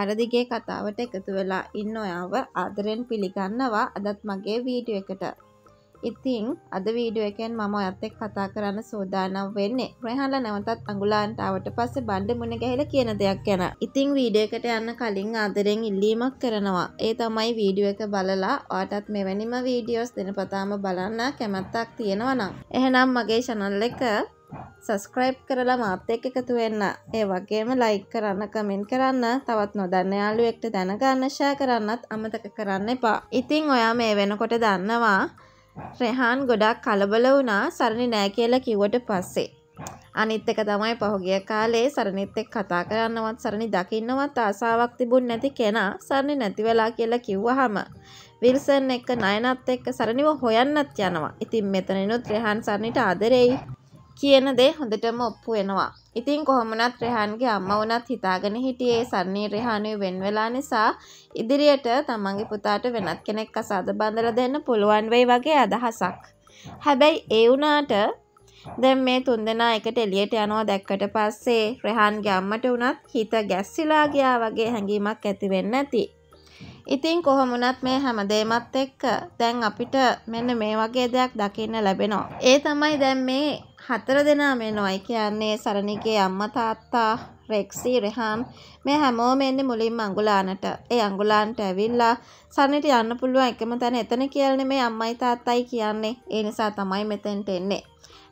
අරදිගේ කතාවට එකතු වෙලා ඉන්න ඔයාව ආදරෙන් පිළිගන්නවා අදත් මගේ වීඩියෝ එකට. ඉතින් අද වීඩියෝ එකෙන් මම ඔයත් එක්ක කතා කරන්න සූදානම් වෙන්නේ ප්‍රහල නැවතත් අඟුලාන්ට ආවට පස්සේ බණ්ඩ මුණ ගැහිලා කියන දෙයක් ගැන. ඉතින් වීඩියෝ එකට යන්න කලින් ආදරෙන් ඉල්ලීමක් කරනවා. ඒ තමයි වීඩියෝ එක බලලා ඔයාටත් මෙවැනිම වීඩියෝස් දිනපතාම බලන්න කැමැත්තක් තියෙනවා නම්. එහෙනම් මගේ channel එක සස්ක්‍රයිබ් කරලා මාත් එක්ක එකතු වෙන්න. ඒ වගේම ලයික් කරන්න, කමෙන්ට් කරන්න, තවත් නොදන්න යාළුවෙක්ට දැනගන්න, ෂෙයා කරන්නත් අමතක කරන්න එපා. ඉතින් ඔයා මේ වෙනකොට දන්නවා රෙහාන් ගොඩක් කලබල වුණා සරණි නෑ කියලා කිව්වට පස්සේ. අනිත් එක තමයි පහුගිය කාලේ සරණිත් එක්ක කතා කරන්නවත් සරණි දකින්නවත් ආසාවක් තිබුණ නැති කෙනා සරණි නැති වෙලා කියලා කිව්වහම විල්සන් එක්ක නයනත් එක්ක සරණිව හොයන්නත් යනවා. ඉතින් මෙතනිනුත් රෙහාන් සරණිට ආදරෙයි. කියන දේ හොඳටම ඔප්පු වෙනවා. ඉතින් කොහොමනත් රෙහන්ගේ අම්මා වුණත් හිතාගෙන හිටියේ සන්නී රෙහානේ වෙන් වෙලා නිසා ඉදිරියට තමන්ගේ පුතාට වෙනත් කෙනෙක් අසාද බඳලා දෙන්න පුළුවන් වෙයි වගේ අදහසක්. හැබැයි ඒ වුණාට දැන් මේ තුන්දෙනා එකට එළියට යනවා දැක්කට පස්සේ රෙහන්ගේ අම්මට වුණත් හිත ගැස්සිලා ගියා වගේ හැඟීමක් ඇති වෙන්නේ නැති. ඉතින් කොහොමුණත් මේ හැමදේමත් එක්ක දැන් අපිට මෙන්න මේ වගේ දෙයක් දකින්න ලැබෙනවා. ඒ තමයි දැන් මේ හතර දෙනා මේ නොයි කියන්නේ සරණිගේ අම්මා තාත්තා රෙක්සි රෙහාන් මේ හැමෝම එන්නේ මුලින්ම අඟුලානට. ඒ අඟුලාන්ට ඇවිල්ලා සරණිට යන්න පුළුවන් එකම තැන එතන කියලානේ මේ අම්මයි තාත්තයි කියන්නේ. ඒ නිසා තමයි මෙතෙන්ට එන්නේ.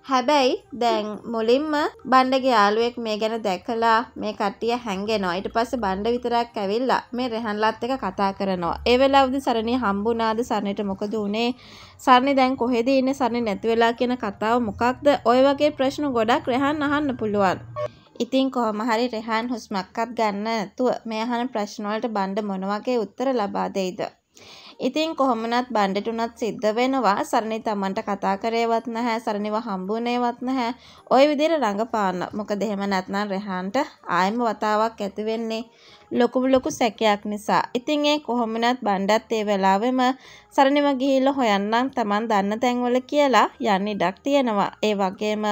හැබැයි දැන් මුලින්ම බණ්ඩගේ යාළුවෙක් මේ ගැන දැකලා මේ කට්ටිය හැංගෙනවා. ඊට පස්සේ බණ්ඩ විතරක් ඇවිල්ලා මේ රෙහන්ලත් එක්ක කතා කරනවා. ඒ වෙලාවදී සරණිය හම්බුණාද? සරණිට මොකද උනේ? සරණි දැන් කොහෙද ඉන්නේ? සරණි නැති වෙලා කියන කතාව මොකක්ද? ඔය වගේ ප්‍රශ්න ගොඩක් රෙහන් අහන්න පුළුවන්. ඉතින් කොහොම හරි රෙහන් හුස්මක්වත් ගන්න නැතුව මේ අහන ප්‍රශ්න වලට බණ්ඩ මොන වගේ උත්තර ලබා දෙයිද? ඉතින් කොහොමනත් බණ්ඩට උනත් සිද්ධ වෙනවා සරණි තමන්ට කතා කරේවත් නැහැ සරණිව හම්බුනේවත් නැහැ ওই විදිහට රඟපාන්න මොකද එහෙම නැත්නම් රෙහන්ට ආයෙම වතාවක් ඇති වෙන්නේ ලොකුම ලොකු සැකයක් නිසා ඉතින් ඒ කොහොමනත් බණ්ඩත් ඒ වෙලාවෙම සරණිව ගිහිල්ලා හොයන්නම් තමන් දන්න තැන්වල කියලා යන්න ඉඩක් තියෙනවා ඒ වගේම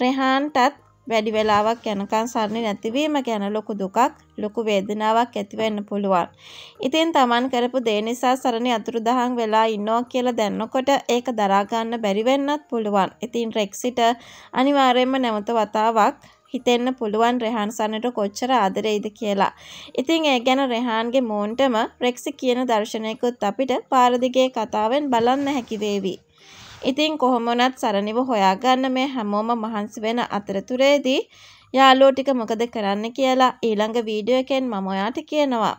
රෙහන්ටත් වැඩි වෙලාවක් යනකන් සරණ නැතිවීම ගැන ලොකු දුකක් ලොකු වේදනාවක් ඇති වෙන්න පුළුවන්. ඉතින් Taman කරපු දේ නිසා සරණ අතුරුදහන් වෙලා ඉන්නවා කියලා දැනනකොට ඒක දරා ගන්න බැරි වෙන්නත් පුළුවන්. ඉතින් රෙක්සිට අනිවාර්යයෙන්ම නැවත වතාවක් හිතෙන්න පුළුවන් රෙහාන් සනට කොච්චර ආදරෙයිද කියලා. ඉතින් ඒ ගැන රෙහාන්ගේ මෝන්ටම රෙක්සි කියන දර්ශනයකුත් අපිට පාරදිගේ කතාවෙන් බලන්න හැකි වේවි. ඉතින් කොහොම වුණත් සරණිව හොයාගන්න මේ හැමෝම මහන්සි වෙන අතරතුරේදී යාළුවෝ ටික මොකද කරන්න කියලා ඊළඟ වීඩියෝ එකෙන් මම ඔයාට කියනවා.